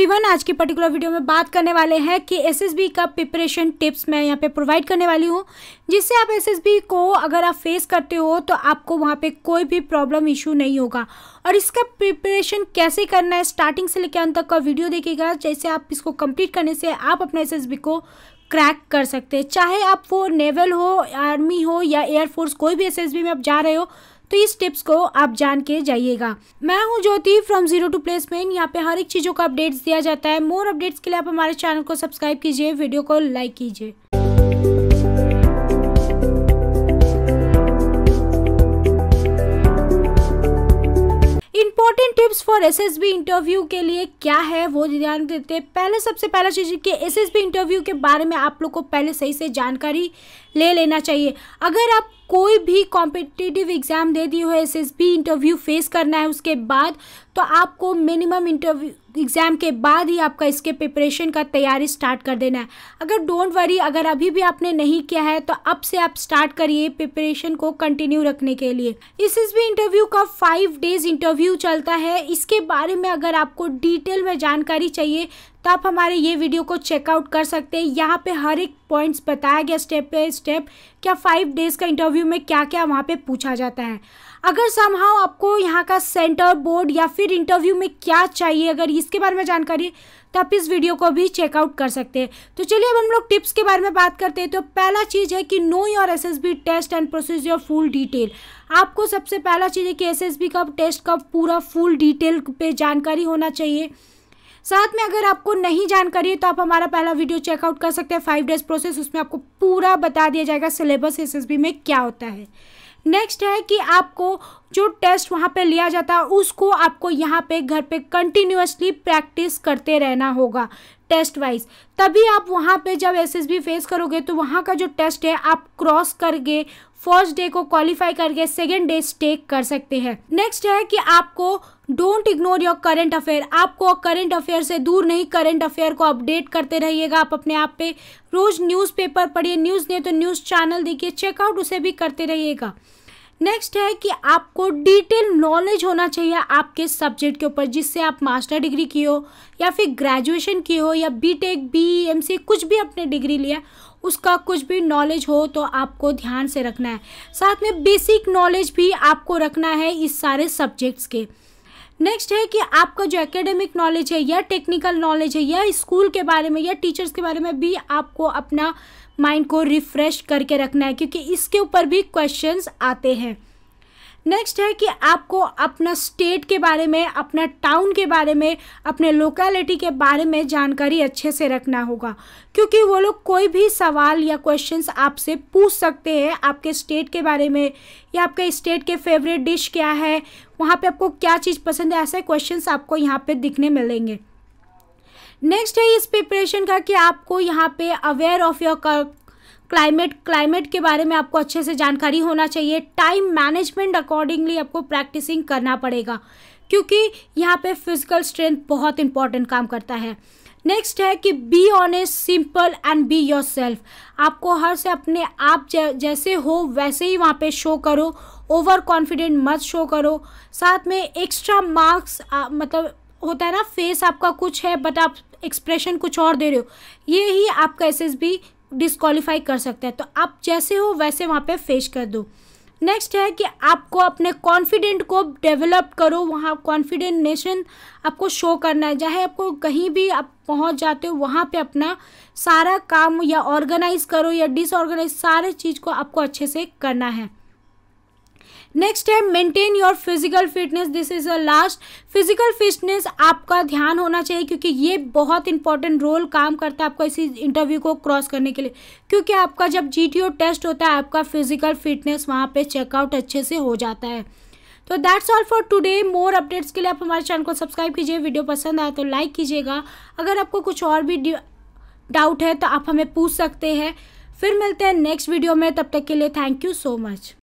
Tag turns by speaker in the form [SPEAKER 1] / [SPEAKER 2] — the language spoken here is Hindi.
[SPEAKER 1] एवरीवन आज के पर्टिकुलर वीडियो में बात करने वाले हैं कि एसएसबी का प्रिपरेशन टिप्स मैं यहाँ पे प्रोवाइड करने वाली हूँ जिससे आप एसएसबी को अगर आप फेस करते हो तो आपको वहाँ पे कोई भी प्रॉब्लम इशू नहीं होगा और इसका प्रिपरेशन कैसे करना है स्टार्टिंग से लेकर अंत तक का वीडियो देखेगा जैसे आप इसको कंप्लीट करने से आप अपने एस को क्रैक कर सकते हैं चाहे आप वो नेवल हो आर्मी हो या एयरफोर्स कोई भी एस में आप जा रहे हो तो इस टिप्स को आप जान के जाइएगा मैं हूँ Jyoti from zero to placement यहाँ पे हर एक चीज़ों का अपडेट्स दिया जाता है मोर अपडेट्स के लिए आप हमारे चैनल को सब्सक्राइब कीजिए वीडियो को लाइक कीजिए और एसएसबी इंटरव्यू के लिए क्या है वो ध्यान देते हैं पहले सबसे पहला चीज़ कि एसएसबी इंटरव्यू के बारे में आप लोग को पहले सही से जानकारी ले लेना चाहिए अगर आप कोई भी कॉम्पिटिटिव एग्ज़ाम दे दी हो एसएसबी इंटरव्यू फेस करना है उसके बाद तो आपको मिनिमम इंटरव्यू एग्ज़ाम के बाद ही आपका इसके प्रिपरेशन का तैयारी स्टार्ट कर देना है अगर डोंट वरी अगर अभी भी आपने नहीं किया है तो अब से आप स्टार्ट करिए प्रिपरेशन को कंटिन्यू रखने के लिए इस इस भी इंटरव्यू का फाइव डेज इंटरव्यू चलता है इसके बारे में अगर आपको डिटेल में जानकारी चाहिए तो आप हमारे ये वीडियो को चेकआउट कर सकते हैं यहाँ पे हर एक पॉइंट्स बताया गया स्टेप बाय स्टेप क्या फाइव डेज़ का इंटरव्यू में क्या क्या वहाँ पे पूछा जाता है अगर समहाउ आपको यहाँ का सेंटर बोर्ड या फिर इंटरव्यू में क्या चाहिए अगर इसके बारे में जानकारी तो आप इस वीडियो को भी चेकआउट कर सकते हैं तो चलिए अब हम लोग टिप्स के बारे में बात करते हैं तो पहला चीज़ है कि know your S S B test and process your full detail आपको सबसे पहला चीज़ है कि एस एस बी का टेस्ट का पूरा फुल डिटेल पे जानकारी होना चाहिए साथ में अगर आपको नहीं जानकारी है तो आप हमारा पहला वीडियो चेकआउट कर सकते हैं फाइव डेज प्रोसेस उसमें आपको पूरा बता दिया जाएगा सिलेबस एस में क्या होता है नेक्स्ट है कि आपको जो टेस्ट वहाँ पे लिया जाता है उसको आपको यहाँ पे घर पे कंटिन्यूसली प्रैक्टिस करते रहना होगा टेस्ट वाइज तभी आप वहाँ पे जब एसएसबी फेस करोगे तो वहाँ का जो टेस्ट है आप क्रॉस करके फर्स्ट डे को क्वालिफाई करके सेकेंड डे स्टेक कर सकते हैं नेक्स्ट है कि आपको don't ignore your current affair आपको करंट अफेयर से दूर नहीं करंट अफेयर को अपडेट करते रहिएगा आप अपने आप पे रोज़ न्यूज़पेपर पढ़िए न्यूज़ नहीं तो न्यूज़ चैनल देखिए चेकआउट उसे भी करते रहिएगा नेक्स्ट है कि आपको डिटेल नॉलेज होना चाहिए आपके सब्जेक्ट के ऊपर जिससे आप मास्टर डिग्री की हो या फिर ग्रेजुएशन की हो या बीटेक बी सी कुछ भी अपने डिग्री लिया उसका कुछ भी नॉलेज हो तो आपको ध्यान से रखना है साथ में बेसिक नॉलेज भी आपको रखना है इस सारे सब्जेक्ट्स के नेक्स्ट है कि आपका जो एकेडमिक नॉलेज है या टेक्निकल नॉलेज है या स्कूल के बारे में या टीचर्स के बारे में भी आपको अपना माइंड को रिफ्रेश करके रखना है क्योंकि इसके ऊपर भी क्वेश्चंस आते हैं नेक्स्ट है कि आपको अपना स्टेट के बारे में अपना टाउन के बारे में अपने लोकेलिटी के बारे में जानकारी अच्छे से रखना होगा क्योंकि वो लोग कोई भी सवाल या क्वेश्चंस आपसे पूछ सकते हैं आपके स्टेट के बारे में या आपके स्टेट के फेवरेट डिश क्या है वहाँ पे आपको क्या चीज़ पसंद है ऐसे क्वेश्चन आपको यहाँ पर दिखने मिलेंगे नेक्स्ट है इस प्रिपरेशन का कि आपको यहाँ पे aware of your climate climate के बारे में आपको अच्छे से जानकारी होना चाहिए टाइम मैनेजमेंट अकॉर्डिंगली आपको प्रैक्टिसिंग करना पड़ेगा क्योंकि यहाँ पे फिजिकल स्ट्रेंथ बहुत इंपॉर्टेंट काम करता है नेक्स्ट है कि be honest simple and be yourself आपको हर से अपने आप जैसे हो वैसे ही वहाँ पे शो करो ओवर कॉन्फिडेंट मत शो करो साथ में एक्स्ट्रा मार्क्स मतलब होता है ना फेस आपका कुछ है बट आप एक्सप्रेशन कुछ और दे रहे हो ये ही आपका एस एस बी डिस्कालीफाई कर सकते हैं तो आप जैसे हो वैसे वहाँ पे फेस कर दो नेक्स्ट है कि आपको अपने कॉन्फिडेंट को डेवलप करो वहाँ कॉन्फिडेंट नेशन आपको शो करना है चाहे आपको कहीं भी आप पहुँच जाते हो वहाँ पे अपना सारा काम या ऑर्गेनाइज करो या डिसऑर्गेनाइज सारे चीज़ को आपको अच्छे से करना है नेक्स्ट है maintain your physical fitness this is a last physical fitness आपका ध्यान होना चाहिए क्योंकि ये बहुत इंपॉर्टेंट रोल काम करता है आपको इसी इंटरव्यू को क्रॉस करने के लिए क्योंकि आपका जब जी टेस्ट होता है आपका फिजिकल फिटनेस वहाँ पे चेकआउट अच्छे से हो जाता है तो that's all for today more updates के लिए आप हमारे चैनल को सब्सक्राइब कीजिए वीडियो पसंद आए तो लाइक कीजिएगा अगर आपको कुछ और भी डाउट है तो आप हमें पूछ सकते हैं फिर मिलते हैं नेक्स्ट वीडियो में तब तक के लिए थैंक यू सो मच